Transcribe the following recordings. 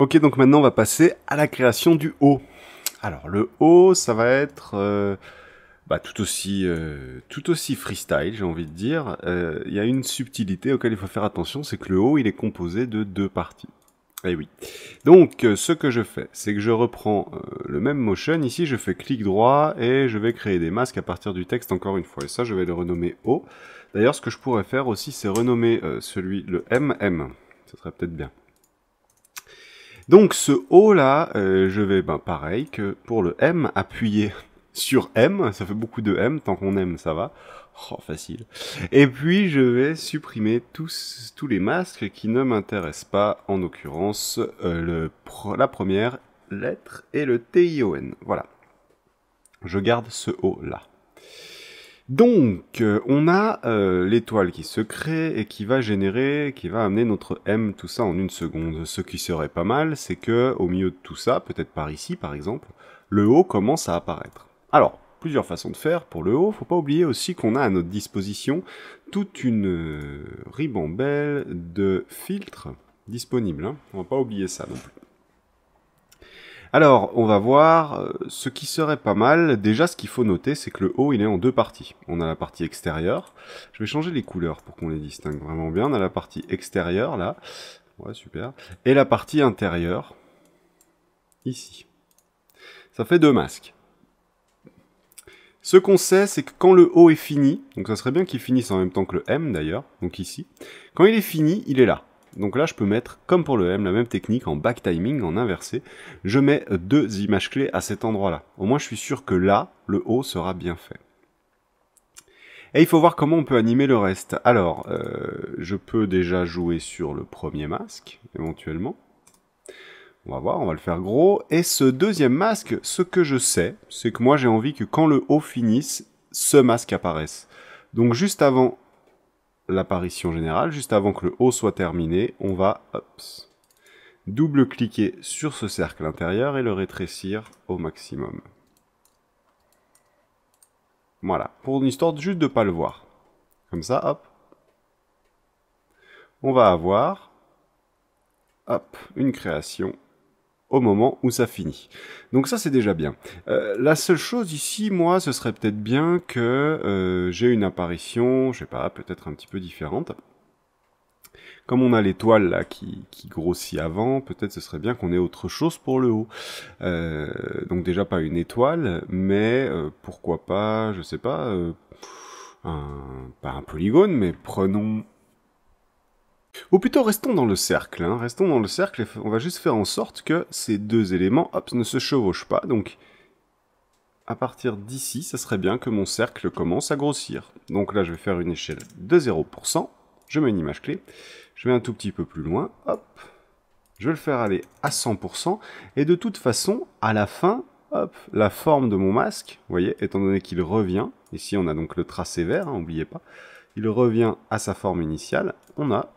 Ok, donc maintenant on va passer à la création du haut. Alors le haut, ça va être euh, bah, tout, aussi, euh, tout aussi freestyle, j'ai envie de dire. Euh, il y a une subtilité auquel il faut faire attention, c'est que le haut, il est composé de deux parties. Et eh oui. Donc ce que je fais, c'est que je reprends le même motion. Ici, je fais clic droit et je vais créer des masques à partir du texte encore une fois. Et ça, je vais le renommer haut. D'ailleurs, ce que je pourrais faire aussi, c'est renommer celui, le MM. Ça serait peut-être bien. Donc ce O là, euh, je vais, ben, pareil que pour le M, appuyer sur M, ça fait beaucoup de M, tant qu'on aime ça va. Oh, facile. Et puis je vais supprimer tous, tous les masques qui ne m'intéressent pas, en l'occurrence euh, le la première lettre et le T-I-O-N, Voilà. Je garde ce O là. Donc, euh, on a euh, l'étoile qui se crée et qui va générer, qui va amener notre M, tout ça en une seconde. Ce qui serait pas mal, c'est que au milieu de tout ça, peut-être par ici par exemple, le haut commence à apparaître. Alors, plusieurs façons de faire pour le haut. Faut pas oublier aussi qu'on a à notre disposition toute une euh, ribambelle de filtres disponibles. Hein. On va pas oublier ça non plus. Alors, on va voir euh, ce qui serait pas mal. Déjà, ce qu'il faut noter, c'est que le haut, il est en deux parties. On a la partie extérieure. Je vais changer les couleurs pour qu'on les distingue vraiment bien. On a la partie extérieure, là. Ouais, super. Et la partie intérieure, ici. Ça fait deux masques. Ce qu'on sait, c'est que quand le haut est fini, donc ça serait bien qu'il finisse en même temps que le M d'ailleurs, donc ici, quand il est fini, il est là. Donc là, je peux mettre, comme pour le M, la même technique en back timing, en inversé. Je mets deux images clés à cet endroit-là. Au moins, je suis sûr que là, le haut sera bien fait. Et il faut voir comment on peut animer le reste. Alors, euh, je peux déjà jouer sur le premier masque, éventuellement. On va voir, on va le faire gros. Et ce deuxième masque, ce que je sais, c'est que moi j'ai envie que quand le haut finisse, ce masque apparaisse. Donc juste avant l'apparition générale. Juste avant que le haut soit terminé, on va double-cliquer sur ce cercle intérieur et le rétrécir au maximum. Voilà, pour une histoire juste de ne pas le voir. Comme ça, hop. On va avoir une création au moment où ça finit. Donc ça c'est déjà bien. Euh, la seule chose ici, moi, ce serait peut-être bien que euh, j'ai une apparition, je sais pas, peut-être un petit peu différente. Comme on a l'étoile là qui, grossit avant, peut-être ce serait bien qu'on ait autre chose pour le haut. Euh, donc déjà pas une étoile, mais pourquoi pas, je sais pas, un, pas un polygone, mais prenons ou plutôt restons dans le cercle, hein. restons dans le cercle et on va juste faire en sorte que ces deux éléments ne se chevauchent pas. Donc à partir d'ici, ça serait bien que mon cercle commence à grossir. Donc là je vais faire une échelle de 0%, je mets une image clé, je vais un tout petit peu plus loin, hop, je vais le faire aller à 100%, et de toute façon, à la fin, hop, la forme de mon masque, vous voyez, étant donné qu'il revient, ici on a donc le tracé vert, n'oubliez hein, pas, il revient à sa forme initiale, on a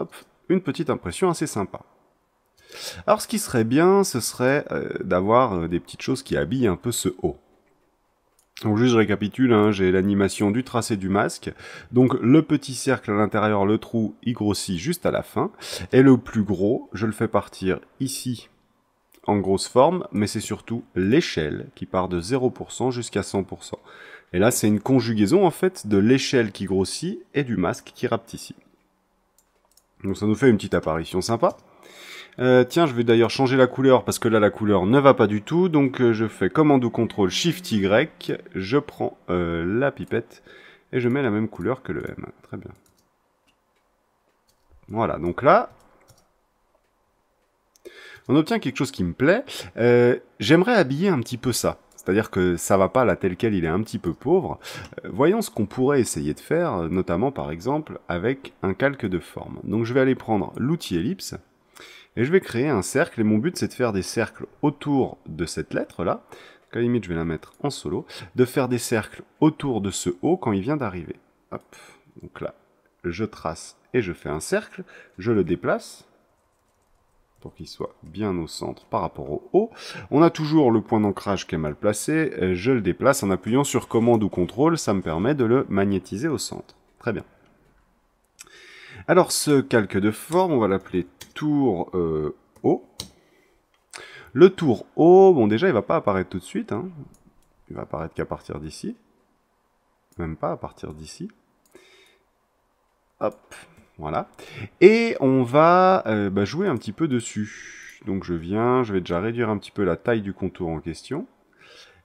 Hop, une petite impression assez sympa. Alors ce qui serait bien, ce serait euh, d'avoir euh, des petites choses qui habillent un peu ce haut. Donc juste je récapitule, hein, j'ai l'animation du tracé du masque, donc le petit cercle à l'intérieur, le trou, il grossit juste à la fin, et le plus gros, je le fais partir ici en grosse forme, mais c'est surtout l'échelle qui part de 0% jusqu'à 100%. Et là c'est une conjugaison en fait de l'échelle qui grossit et du masque qui ici. Donc ça nous fait une petite apparition sympa. Euh, tiens, je vais d'ailleurs changer la couleur parce que là la couleur ne va pas du tout. Donc euh, je fais ou contrôle shift Y, je prends euh, la pipette et je mets la même couleur que le M. Très bien. Voilà, donc là, on obtient quelque chose qui me plaît. J'aimerais habiller un petit peu ça. C'est-à-dire que ça va pas là tel quel, il est un petit peu pauvre. Euh, voyons ce qu'on pourrait essayer de faire, euh, notamment par exemple avec un calque de forme. Donc je vais aller prendre l'outil ellipse, et je vais créer un cercle, et mon but c'est de faire des cercles autour de cette lettre là, à la limite je vais la mettre en solo, de faire des cercles autour de ce haut quand il vient d'arriver. donc là, je trace et je fais un cercle, je le déplace, pour qu'il soit bien au centre par rapport au haut. On a toujours le point d'ancrage qui est mal placé, euh, je le déplace en appuyant sur commande ou contrôle, ça me permet de le magnétiser au centre. Très bien. Alors ce calque de forme, on va l'appeler tour euh, haut. Le tour haut, bon déjà il ne va pas apparaître tout de suite, hein. il va apparaître qu'à partir d'ici, même pas à partir d'ici. Hop, voilà. Et on va euh, bah, jouer un petit peu dessus. Donc je viens, je vais déjà réduire un petit peu la taille du contour en question.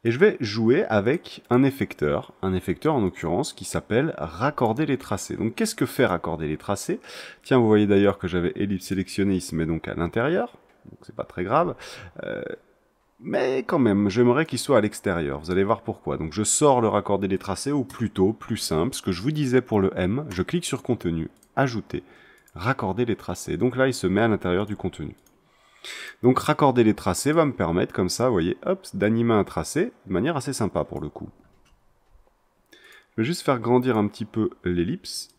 Et je vais jouer avec un effecteur, un effecteur en l'occurrence qui s'appelle raccorder les tracés. Donc qu'est-ce que fait raccorder les tracés Tiens, vous voyez d'ailleurs que j'avais ellipse sélectionnée, il se met donc à l'intérieur, donc c'est pas très grave. Euh, mais quand même, j'aimerais qu'il soit à l'extérieur. Vous allez voir pourquoi. Donc je sors le raccorder les tracés, ou plutôt, plus simple, ce que je vous disais pour le M, je clique sur contenu, ajouter, raccorder les tracés. Donc là, il se met à l'intérieur du contenu. Donc raccorder les tracés va me permettre, comme ça, vous voyez, hop, d'animer un tracé de manière assez sympa pour le coup. Je vais juste faire grandir un petit peu l'ellipse.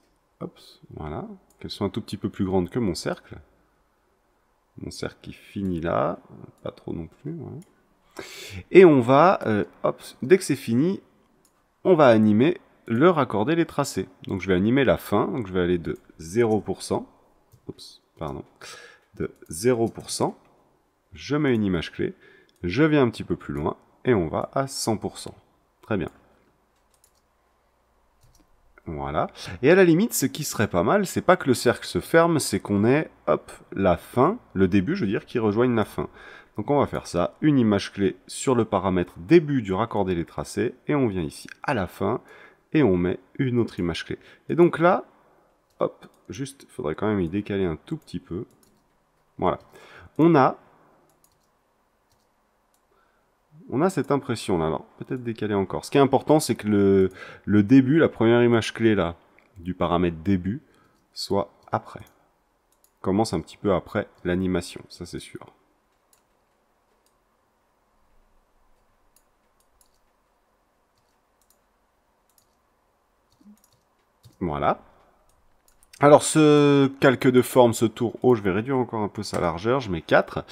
Hop, voilà, qu'elle soit un tout petit peu plus grande que mon cercle. Mon cercle qui finit là, pas trop non plus. Et on va, euh, hop, dès que c'est fini, on va animer le raccorder les tracés. Donc je vais animer la fin, donc je vais aller de 0%, pardon, de 0%, je mets une image clé, je viens un petit peu plus loin, et on va à 100%. Très bien. Voilà. Et à la limite, ce qui serait pas mal, c'est pas que le cercle se ferme, c'est qu'on ait, hop, la fin, le début, je veux dire, qui rejoigne la fin. Donc on va faire ça, une image clé sur le paramètre début du raccorder les tracés, et on vient ici à la fin, et on met une autre image clé. Et donc là, Hop, juste, il faudrait quand même y décaler un tout petit peu. Voilà. On a... On a cette impression là, alors peut-être décaler encore. Ce qui est important, c'est que le, le début, la première image clé là, du paramètre début, soit après. Commence un petit peu après l'animation, ça c'est sûr. Voilà. Alors ce calque de forme, ce tour haut, je vais réduire encore un peu sa largeur, je mets 4,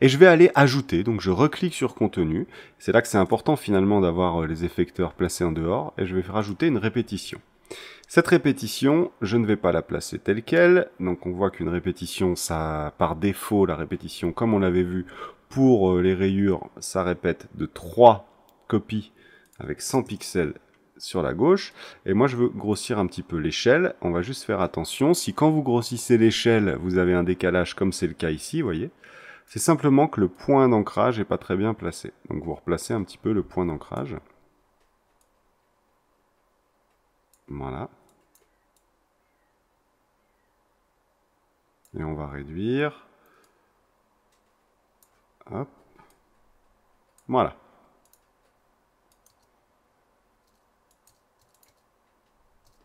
et je vais aller ajouter, donc je reclique sur contenu, c'est là que c'est important finalement d'avoir euh, les effecteurs placés en dehors, et je vais rajouter une répétition. Cette répétition, je ne vais pas la placer telle qu'elle, donc on voit qu'une répétition, ça par défaut, la répétition, comme on l'avait vu pour euh, les rayures, ça répète de 3 copies avec 100 pixels sur la gauche. Et moi, je veux grossir un petit peu l'échelle. On va juste faire attention. Si quand vous grossissez l'échelle, vous avez un décalage comme c'est le cas ici, vous voyez, c'est simplement que le point d'ancrage n'est pas très bien placé. Donc vous replacez un petit peu le point d'ancrage. Voilà. Et on va réduire. Hop. Voilà.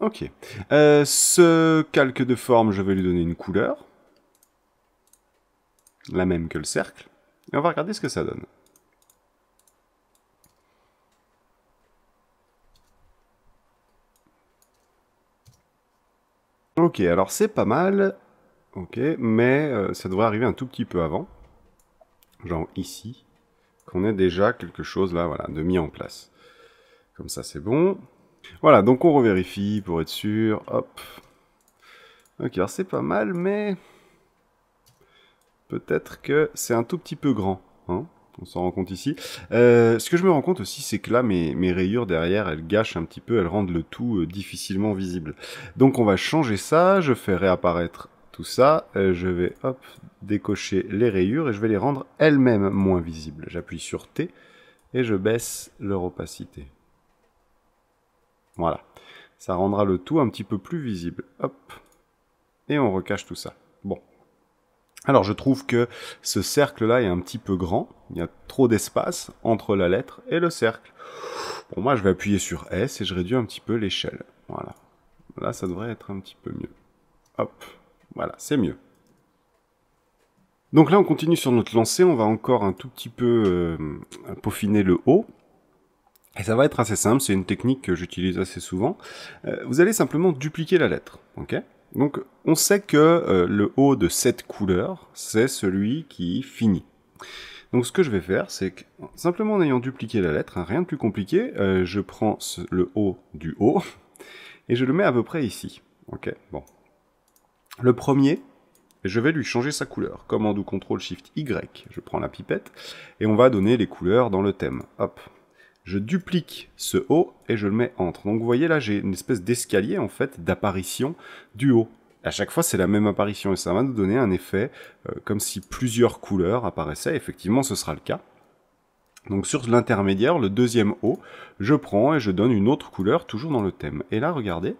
Ok. Euh, ce calque de forme, je vais lui donner une couleur. La même que le cercle. Et on va regarder ce que ça donne. Ok, alors c'est pas mal. Ok, mais euh, ça devrait arriver un tout petit peu avant. Genre ici. Qu'on ait déjà quelque chose là, voilà, de mis en place. Comme ça, c'est bon. Voilà, donc on revérifie pour être sûr. Hop. Ok, alors c'est pas mal, mais peut-être que c'est un tout petit peu grand. Hein on s'en rend compte ici. Euh, ce que je me rends compte aussi, c'est que là, mes, rayures derrière, elles gâchent un petit peu, elles rendent le tout euh, difficilement visible. Donc on va changer ça, je fais réapparaître tout ça, euh, je vais hop, décocher les rayures et je vais les rendre elles-mêmes moins visibles. J'appuie sur T et je baisse leur opacité. Voilà. Ça rendra le tout un petit peu plus visible. Hop. Et on recache tout ça. Bon. Alors je trouve que ce cercle-là est un petit peu grand. Il y a trop d'espace entre la lettre et le cercle. Pour moi, je vais appuyer sur S et je réduis un petit peu l'échelle. Voilà. Là, ça devrait être un petit peu mieux. Hop. Voilà, c'est mieux. Donc là, on continue sur notre lancée. On va encore un tout petit peu euh, peaufiner le haut. Et ça va être assez simple, c'est une technique que j'utilise assez souvent. Euh, vous allez simplement dupliquer la lettre, ok Donc on sait que euh, le haut de cette couleur, c'est celui qui finit. Donc ce que je vais faire, c'est que simplement en ayant dupliqué la lettre, hein, rien de plus compliqué, euh, je prends le haut du haut et je le mets à peu près ici. Ok, bon. Le premier, je vais lui changer sa couleur. Commande ou Ctrl shift Y, je prends la pipette et on va donner les couleurs dans le thème. Hop, je duplique ce haut et je le mets entre. Donc vous voyez là, j'ai une espèce d'escalier en fait d'apparition du haut. À chaque fois, c'est la même apparition et ça va nous donner un effet euh, comme si plusieurs couleurs apparaissaient. Effectivement, ce sera le cas. Donc sur l'intermédiaire, le deuxième haut, je prends et je donne une autre couleur, toujours dans le thème. Et là, regardez,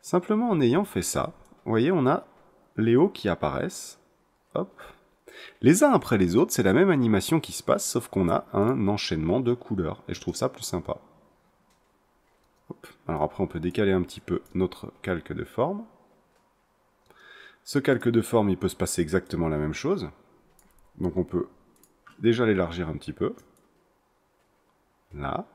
simplement en ayant fait ça, vous voyez, on a les hauts qui apparaissent. Hop, les uns après les autres, c'est la même animation qui se passe, sauf qu'on a un enchaînement de couleurs, et je trouve ça plus sympa. Alors après, on peut décaler un petit peu notre calque de forme. Ce calque de forme, il peut se passer exactement la même chose. Donc on peut déjà l'élargir un petit peu. Là.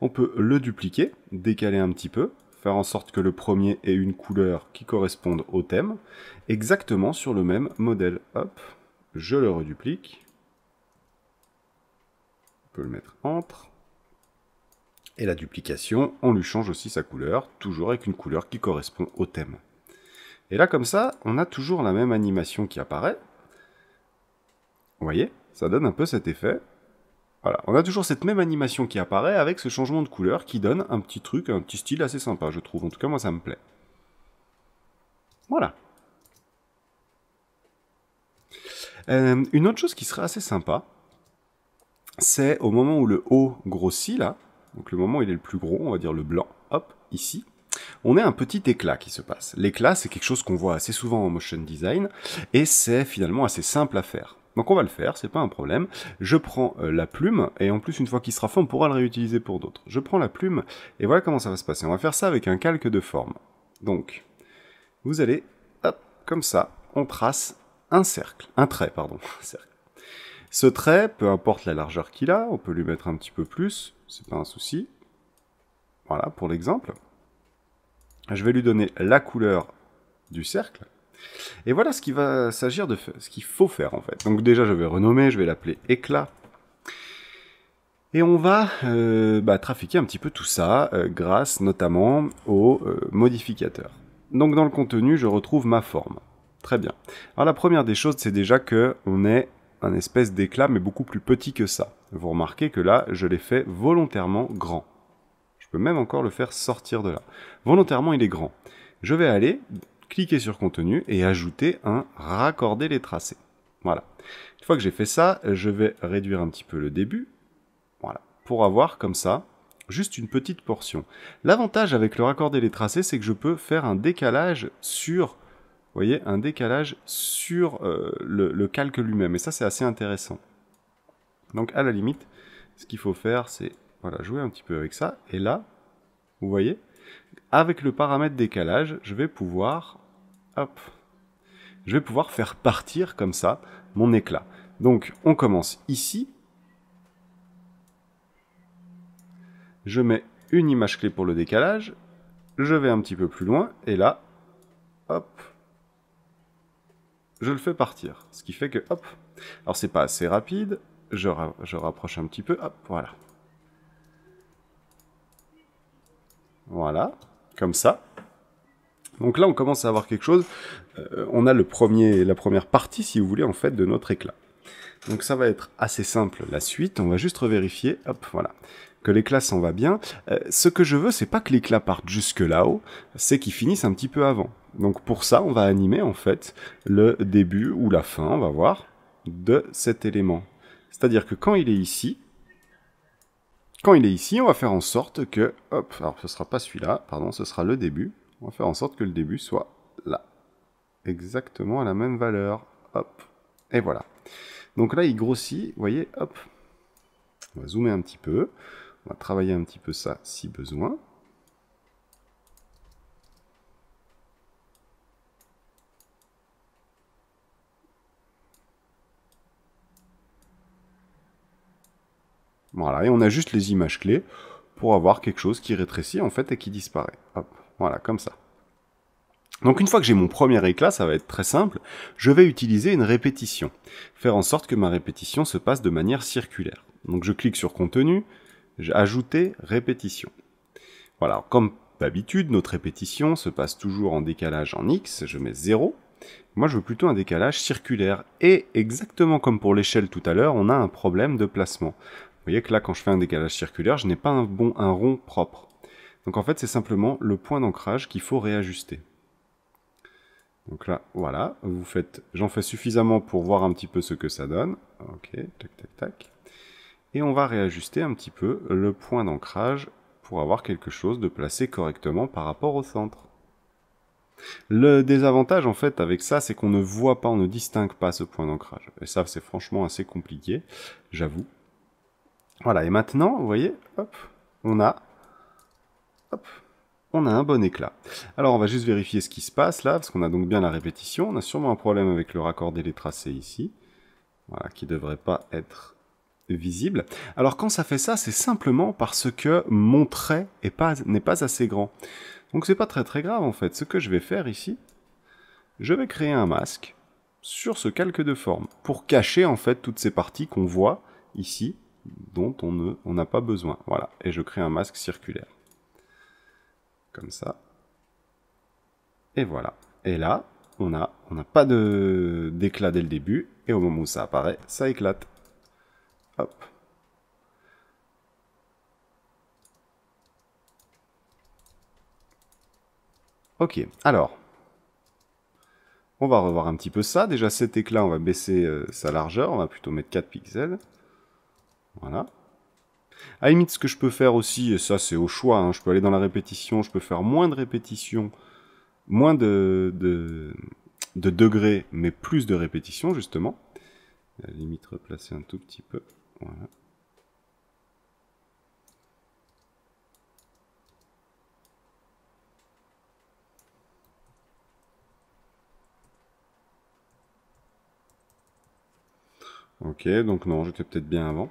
On peut le dupliquer, décaler un petit peu, faire en sorte que le premier ait une couleur qui corresponde au thème, exactement sur le même modèle. Hop, je le reduplique. On peut le mettre entre. Et la duplication, on lui change aussi sa couleur, toujours avec une couleur qui correspond au thème. Et là, comme ça, on a toujours la même animation qui apparaît. Vous voyez Ça donne un peu cet effet. Voilà, on a toujours cette même animation qui apparaît avec ce changement de couleur qui donne un petit truc, un petit style assez sympa, je trouve. En tout cas, moi, ça me plaît. Voilà. Euh, une autre chose qui serait assez sympa, c'est au moment où le haut grossit, là, donc le moment où il est le plus gros, on va dire le blanc, hop, ici, on a un petit éclat qui se passe. L'éclat, c'est quelque chose qu'on voit assez souvent en motion design, et c'est finalement assez simple à faire. Donc on va le faire, c'est pas un problème. Je prends euh, la plume, et en plus, une fois qu'il sera fin, on pourra le réutiliser pour d'autres. Je prends la plume, et voilà comment ça va se passer. On va faire ça avec un calque de forme. Donc, vous allez, hop, comme ça, on trace un cercle, un trait, pardon, Ce trait, peu importe la largeur qu'il a, on peut lui mettre un petit peu plus, c'est pas un souci. Voilà, pour l'exemple. Je vais lui donner la couleur du cercle, et voilà ce qu'il va s'agir de ce qu'il faut faire en fait. Donc déjà, je vais renommer, je vais l'appeler éclat. Et on va euh, bah, trafiquer un petit peu tout ça euh, grâce notamment au euh, modificateur. modificateurs. Donc dans le contenu, je retrouve ma forme. Très bien. Alors la première des choses, c'est déjà que on est un espèce d'éclat, mais beaucoup plus petit que ça. Vous remarquez que là, je l'ai fait volontairement grand. Je peux même encore le faire sortir de là. Volontairement, il est grand. Je vais aller cliquer sur contenu et ajouter un raccorder les tracés. Voilà. Une fois que j'ai fait ça, je vais réduire un petit peu le début. Voilà. Pour avoir comme ça juste une petite portion. L'avantage avec le raccorder les tracés, c'est que je peux faire un décalage sur voyez, un décalage sur euh, le, le, calque lui-même. Et ça, c'est assez intéressant. Donc, à la limite, ce qu'il faut faire, c'est voilà, jouer un petit peu avec ça. Et là, vous voyez, avec le paramètre décalage, je vais pouvoir hop, je vais pouvoir faire partir comme ça mon éclat. Donc on commence ici. Je mets une image clé pour le décalage. Je vais un petit peu plus loin et là, hop, je le fais partir. Ce qui fait que, hop, alors c'est pas assez rapide, je, je rapproche un petit peu, hop, voilà. Voilà, comme ça. Donc là, on commence à avoir quelque chose. Euh, on a le premier, la première partie, si vous voulez, en fait, de notre éclat. Donc ça va être assez simple la suite. On va juste vérifier. Hop, voilà que l'éclat s'en va bien. Euh, ce que je veux, c'est pas que l'éclat parte jusque là-haut, c'est qu'il finisse un petit peu avant. Donc pour ça, on va animer en fait le début ou la fin, on va voir, de cet élément. C'est-à-dire que quand il est ici, quand il est ici, on va faire en sorte que, hop, alors ce sera pas celui-là, pardon, ce sera le début. On va faire en sorte que le début soit là. Exactement à la même valeur. Hop. Et voilà. Donc là, il grossit. Vous voyez, hop. On va zoomer un petit peu. On va travailler un petit peu ça si besoin. Voilà, et on a juste les images clés pour avoir quelque chose qui rétrécit en fait et qui disparaît. Hop. Voilà, comme ça. Donc une fois que j'ai mon premier éclat, ça va être très simple, je vais utiliser une répétition, faire en sorte que ma répétition se passe de manière circulaire. Donc je clique sur contenu, ajouter répétition. Voilà, comme d'habitude, notre répétition se passe toujours en décalage en X, je mets 0. Moi je veux plutôt un décalage circulaire, et exactement comme pour l'échelle tout à l'heure, on a un problème de placement. Vous voyez que là quand je fais un décalage circulaire, je n'ai pas un bon un rond propre. Donc en fait, c'est simplement le point d'ancrage qu'il faut réajuster. Donc là, voilà, vous faites, j'en fais suffisamment pour voir un petit peu ce que ça donne. Ok, tac, tac, tac. Et on va réajuster un petit peu le point d'ancrage pour avoir quelque chose de placé correctement par rapport au centre. Le désavantage en fait avec ça, c'est qu'on ne voit pas, on ne distingue pas ce point d'ancrage. Et ça, c'est franchement assez compliqué, j'avoue. Voilà, et maintenant, vous voyez, hop, on a Hop, on a un bon éclat. Alors on va juste vérifier ce qui se passe là, parce qu'on a donc bien la répétition. On a sûrement un problème avec le raccord et les tracés ici, qui ne devrait pas être visible. Alors quand ça fait ça, c'est simplement parce que mon trait n'est pas, assez grand. Donc c'est pas très très grave en fait. Ce que je vais faire ici, je vais créer un masque sur ce calque de forme, pour cacher en fait toutes ces parties qu'on voit ici, dont on n'a pas besoin. Voilà, et je crée un masque circulaire comme ça. Et voilà. Et là, on n'a on pas d'éclat dès le début, et au moment où ça apparaît, ça éclate. Hop. Ok, alors, on va revoir un petit peu ça. Déjà cet éclat, on va baisser euh, sa largeur, on va plutôt mettre 4 pixels. Voilà. À la limite, ce que je peux faire aussi, et ça c'est au choix, hein, je peux aller dans la répétition, je peux faire moins de répétitions, moins de, degrés, mais plus de répétitions justement. À la limite, replacer un tout petit peu. Ok, donc non, j'étais peut-être bien avant.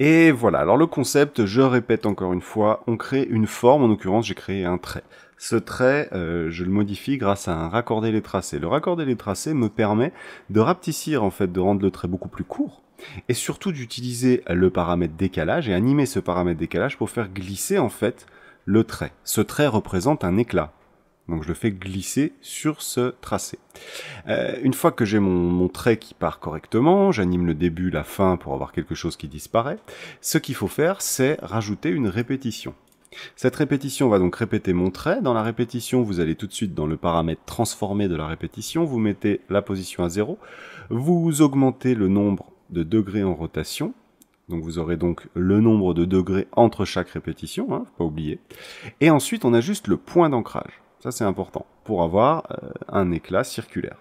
Et voilà, alors le concept, je répète encore une fois, on crée une forme, en l'occurrence j'ai créé un trait. Ce trait, euh, je le modifie grâce à un raccorder les tracés. Le raccorder les tracés me permet de rapetissir, en fait, de rendre le trait beaucoup plus court, et surtout d'utiliser le paramètre décalage et animer ce paramètre décalage pour faire glisser, en fait, le trait. Ce trait représente un éclat. Donc je le fais glisser sur ce tracé. Euh, une fois que j'ai mon, mon, trait qui part correctement, j'anime le début, la fin pour avoir quelque chose qui disparaît, ce qu'il faut faire, c'est rajouter une répétition. Cette répétition va donc répéter mon trait. Dans la répétition, vous allez tout de suite dans le paramètre transformé de la répétition, vous mettez la position à 0, vous augmentez le nombre de degrés en rotation, donc vous aurez donc le nombre de degrés entre chaque répétition, hein, faut pas oublier. Et ensuite, on ajuste le point d'ancrage. Ça c'est important, pour avoir euh, un éclat circulaire.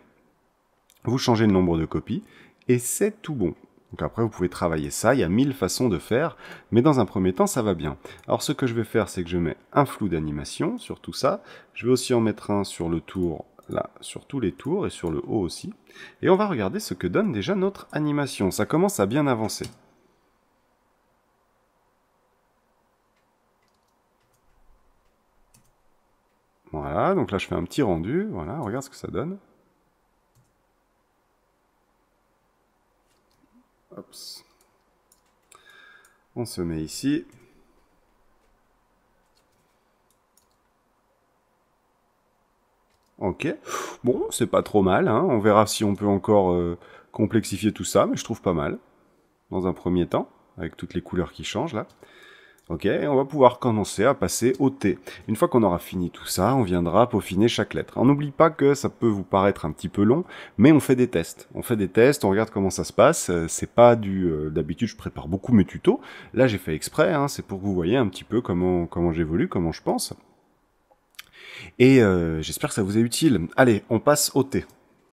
Vous changez le nombre de copies, et c'est tout bon. Donc après, vous pouvez travailler ça, il y a mille façons de faire, mais dans un premier temps, ça va bien. Alors ce que je vais faire, c'est que je mets un flou d'animation sur tout ça. Je vais aussi en mettre un sur le tour, là, sur tous les tours, et sur le haut aussi. Et on va regarder ce que donne déjà notre animation. Ça commence à bien avancer. Voilà, donc là je fais un petit rendu, voilà, regarde ce que ça donne. Hop, On se met ici. Ok, bon, c'est pas trop mal, hein. on verra si on peut encore euh, complexifier tout ça, mais je trouve pas mal, dans un premier temps, avec toutes les couleurs qui changent là. Ok, on va pouvoir commencer à passer au T. Une fois qu'on aura fini tout ça, on viendra peaufiner chaque lettre. On n'oublie pas que ça peut vous paraître un petit peu long, mais on fait des tests. On fait des tests, on regarde comment ça se passe. Euh, c'est pas du... Euh, d'habitude, je prépare beaucoup mes tutos. Là, j'ai fait exprès, hein, c'est pour que vous voyez un petit peu comment, comment j'évolue, comment je pense. Et euh, j'espère que ça vous est utile. Allez, on passe au T.